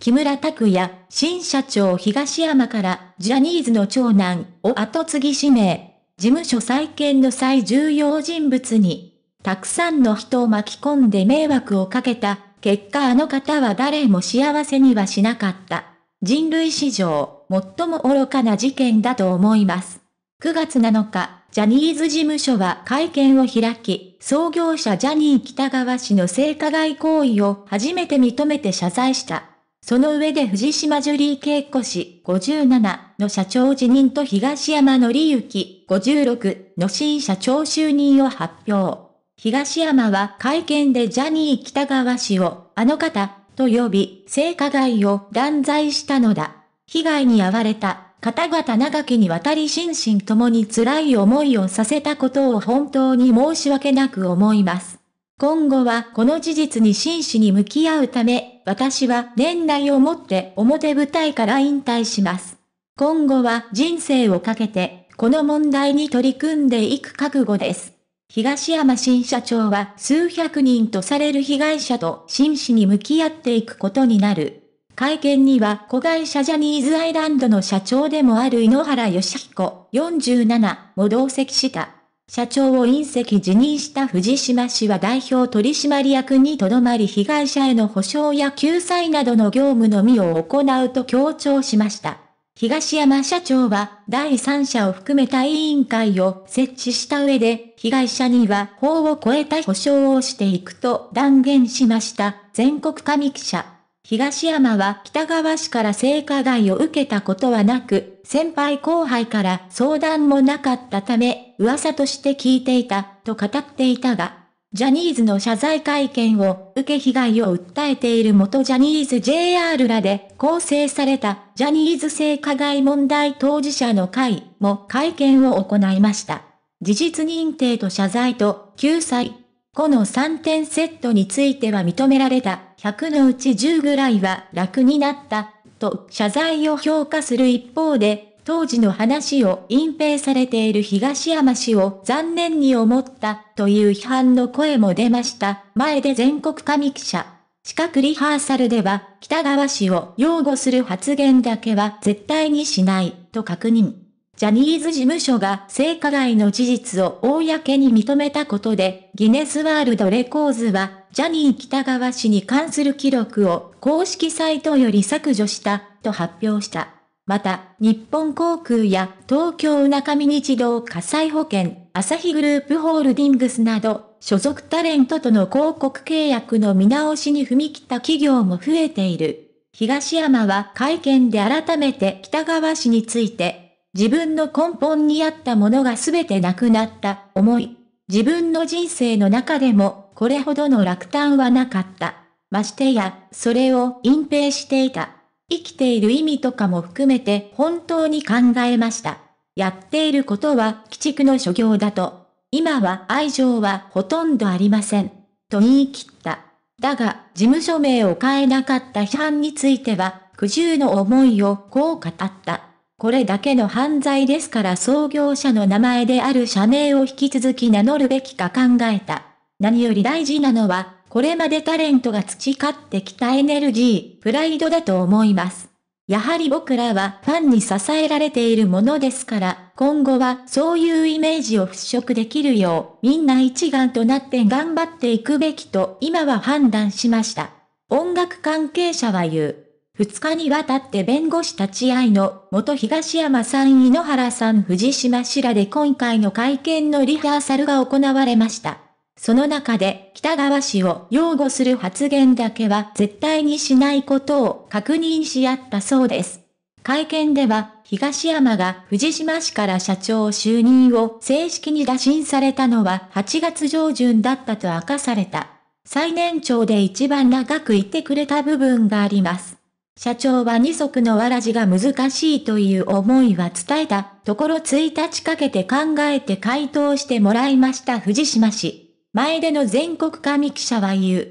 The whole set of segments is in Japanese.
木村拓也、新社長東山からジャニーズの長男を後継ぎ指名。事務所再建の最重要人物に、たくさんの人を巻き込んで迷惑をかけた、結果あの方は誰も幸せにはしなかった。人類史上、最も愚かな事件だと思います。9月7日、ジャニーズ事務所は会見を開き、創業者ジャニー北川氏の性加害行為を初めて認めて謝罪した。その上で藤島ジュリー恵子氏57の社長辞任と東山紀之56の新社長就任を発表。東山は会見でジャニー北川氏をあの方と呼び、性加害を断罪したのだ。被害に遭われた方々長きにわたり心身ともに辛い思いをさせたことを本当に申し訳なく思います。今後はこの事実に真摯に向き合うため、私は年内をもって表舞台から引退します。今後は人生をかけて、この問題に取り組んでいく覚悟です。東山新社長は数百人とされる被害者と真摯に向き合っていくことになる。会見には子会社ジャニーズアイランドの社長でもある井ノ原義彦47も同席した。社長を隕石辞任した藤島氏は代表取締役にとどまり被害者への補償や救済などの業務のみを行うと強調しました。東山社長は第三者を含めた委員会を設置した上で被害者には法を超えた補償をしていくと断言しました。全国上記者。東山は北川氏から性加害を受けたことはなく、先輩後輩から相談もなかったため、噂として聞いていた、と語っていたが、ジャニーズの謝罪会見を受け被害を訴えている元ジャニーズ JR らで構成されたジャニーズ性加害問題当事者の会も会見を行いました。事実認定と謝罪と救済。この3点セットについては認められた100のうち10ぐらいは楽になったと謝罪を評価する一方で当時の話を隠蔽されている東山氏を残念に思ったという批判の声も出ました。前で全国上記者。資格リハーサルでは、北川氏を擁護する発言だけは絶対にしない、と確認。ジャニーズ事務所が性加害の事実を公に認めたことで、ギネスワールドレコーズは、ジャニー北川氏に関する記録を公式サイトより削除した、と発表した。また、日本航空や東京中身日動火災保険、朝日グループホールディングスなど、所属タレントとの広告契約の見直しに踏み切った企業も増えている。東山は会見で改めて北川氏について、自分の根本にあったものが全てなくなった思い。自分の人生の中でもこれほどの落胆はなかった。ましてや、それを隠蔽していた。生きている意味とかも含めて本当に考えました。やっていることは鬼畜の所業だと。今は愛情はほとんどありません。と言い切った。だが、事務所名を変えなかった批判については、苦渋の思いをこう語った。これだけの犯罪ですから創業者の名前である社名を引き続き名乗るべきか考えた。何より大事なのは、これまでタレントが培ってきたエネルギー、プライドだと思います。やはり僕らはファンに支えられているものですから、今後はそういうイメージを払拭できるよう、みんな一丸となって頑張っていくべきと今は判断しました。音楽関係者は言う。2日にわたって弁護士立ち会いの元東山さん井ノ原さん藤島氏らで今回の会見のリハーサルが行われました。その中で北川氏を擁護する発言だけは絶対にしないことを確認し合ったそうです。会見では、東山が藤島氏から社長就任を正式に打診されたのは8月上旬だったと明かされた。最年長で一番長くいてくれた部分があります。社長は二足のわらじが難しいという思いは伝えたところ1日かけて考えて回答してもらいました藤島氏。前での全国上記者は言う。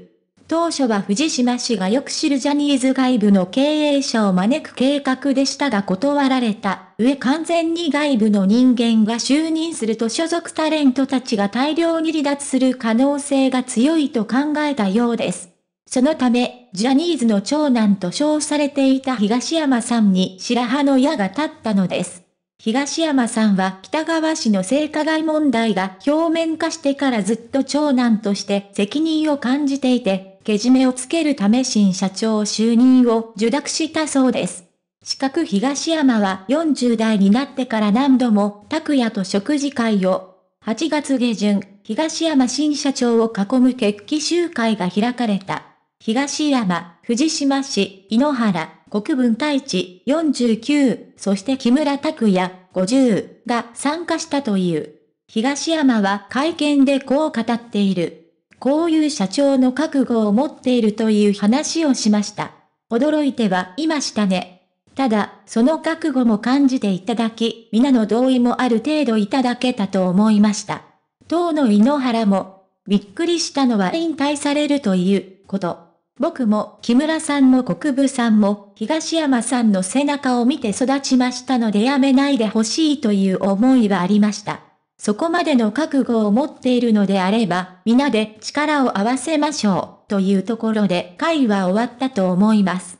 当初は藤島氏がよく知るジャニーズ外部の経営者を招く計画でしたが断られた。上完全に外部の人間が就任すると所属タレントたちが大量に離脱する可能性が強いと考えたようです。そのため、ジャニーズの長男と称されていた東山さんに白羽の矢が立ったのです。東山さんは北川氏の性加害問題が表面化してからずっと長男として責任を感じていて、けじめをつけるため新社長就任を受諾したそうです。四角東山は40代になってから何度も拓也と食事会を、8月下旬、東山新社長を囲む決起集会が開かれた。東山、藤島市、井ノ原、国分太一49、そして木村拓也50が参加したという。東山は会見でこう語っている。こういう社長の覚悟を持っているという話をしました。驚いてはいましたね。ただ、その覚悟も感じていただき、皆の同意もある程度いただけたと思いました。当の井ノ原も、びっくりしたのは引退されるということ。僕も木村さんも国分さんも東山さんの背中を見て育ちましたのでやめないでほしいという思いはありました。そこまでの覚悟を持っているのであれば、皆で力を合わせましょう、というところで会は終わったと思います。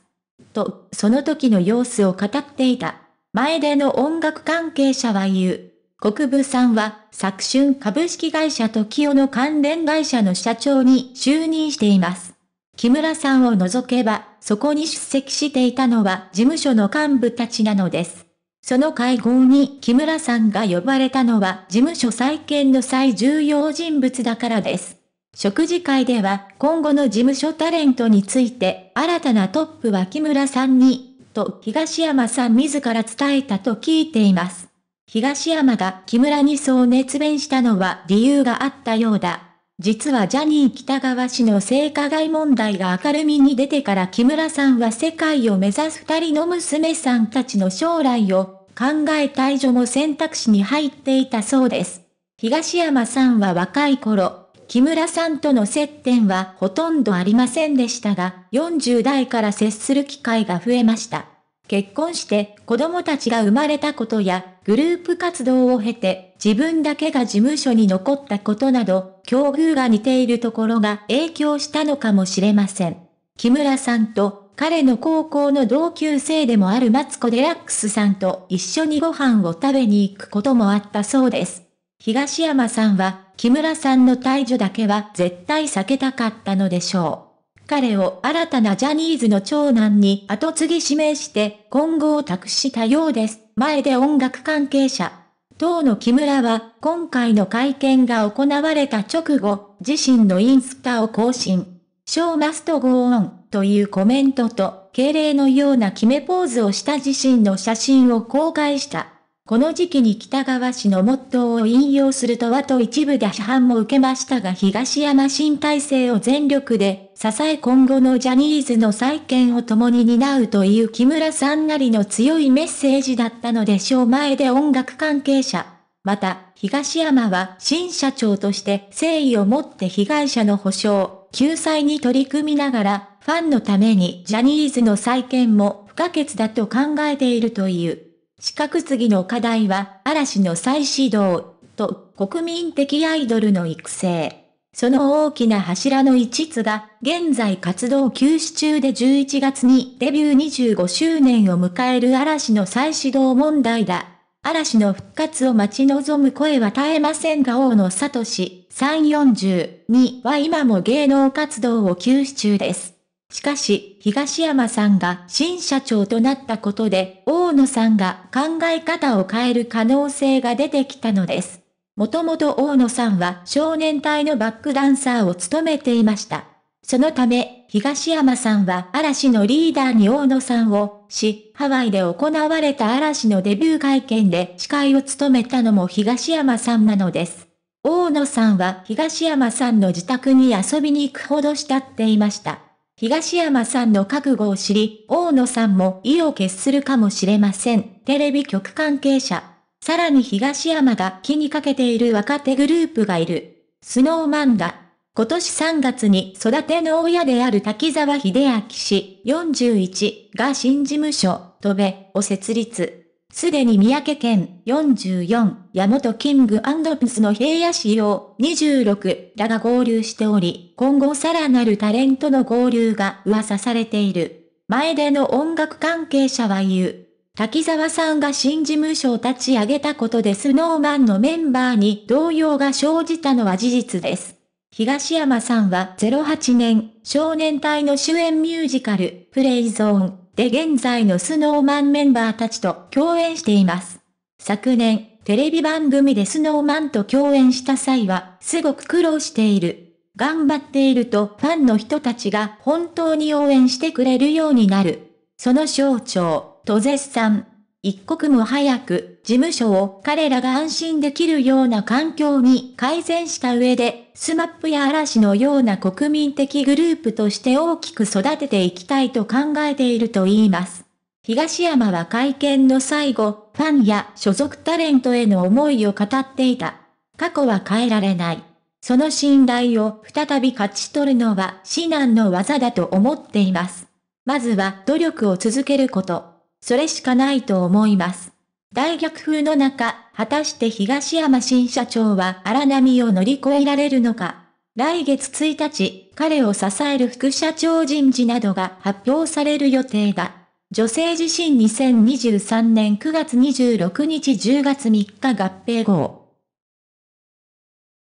と、その時の様子を語っていた。前での音楽関係者は言う。国分さんは、作春株式会社と清の関連会社の社長に就任しています。木村さんを除けば、そこに出席していたのは事務所の幹部たちなのです。その会合に木村さんが呼ばれたのは事務所再建の最重要人物だからです。食事会では今後の事務所タレントについて新たなトップは木村さんに、と東山さん自ら伝えたと聞いています。東山が木村にそう熱弁したのは理由があったようだ。実はジャニー北川氏の性加害問題が明るみに出てから木村さんは世界を目指す二人の娘さんたちの将来を考え退場も選択肢に入っていたそうです。東山さんは若い頃、木村さんとの接点はほとんどありませんでしたが、40代から接する機会が増えました。結婚して子供たちが生まれたことやグループ活動を経て自分だけが事務所に残ったことなど境遇が似ているところが影響したのかもしれません。木村さんと彼の高校の同級生でもあるマツコ・デラックスさんと一緒にご飯を食べに行くこともあったそうです。東山さんは木村さんの退場だけは絶対避けたかったのでしょう。彼を新たなジャニーズの長男に後継ぎ指名して今後を託したようです。前で音楽関係者、当の木村は、今回の会見が行われた直後、自身のインスタを更新。小マストゴーンというコメントと、敬礼のような決めポーズをした自身の写真を公開した。この時期に北川氏のモットーを引用するとはと一部で批判も受けましたが東山新体制を全力で支え今後のジャニーズの再建を共に担うという木村さんなりの強いメッセージだったのでしょう前で音楽関係者。また、東山は新社長として誠意を持って被害者の補償、救済に取り組みながら、ファンのためにジャニーズの再建も不可欠だと考えているという。四角次の課題は、嵐の再始動、と、国民的アイドルの育成。その大きな柱の一つが、現在活動休止中で11月にデビュー25周年を迎える嵐の再始動問題だ。嵐の復活を待ち望む声は絶えませんが大野氏、342は今も芸能活動を休止中です。しかし、東山さんが新社長となったことで、大野さんが考え方を変える可能性が出てきたのです。もともと大野さんは少年隊のバックダンサーを務めていました。そのため、東山さんは嵐のリーダーに大野さんをし、ハワイで行われた嵐のデビュー会見で司会を務めたのも東山さんなのです。大野さんは東山さんの自宅に遊びに行くほど慕っていました。東山さんの覚悟を知り、大野さんも意を決するかもしれません。テレビ局関係者。さらに東山が気にかけている若手グループがいる。スノーマンが、今年3月に育ての親である滝沢秀明氏41が新事務所、戸部を設立。すでに三宅県44、山本キングピスの平野市様26らが合流しており、今後さらなるタレントの合流が噂されている。前での音楽関係者は言う。滝沢さんが新事務所を立ち上げたことでスノーマンのメンバーに動揺が生じたのは事実です。東山さんは08年、少年隊の主演ミュージカル、プレイゾーンで現在のスノーマンメンバーたちと共演しています。昨年、テレビ番組でスノーマンと共演した際は、すごく苦労している。頑張っているとファンの人たちが本当に応援してくれるようになる。その象徴、と絶賛。一刻も早く事務所を彼らが安心できるような環境に改善した上で、スマップや嵐のような国民的グループとして大きく育てていきたいと考えていると言います。東山は会見の最後、ファンや所属タレントへの思いを語っていた。過去は変えられない。その信頼を再び勝ち取るのは至難の技だと思っています。まずは努力を続けること。それしかないと思います。大逆風の中、果たして東山新社長は荒波を乗り越えられるのか。来月1日、彼を支える副社長人事などが発表される予定だ。女性自身2023年9月26日10月3日合併号。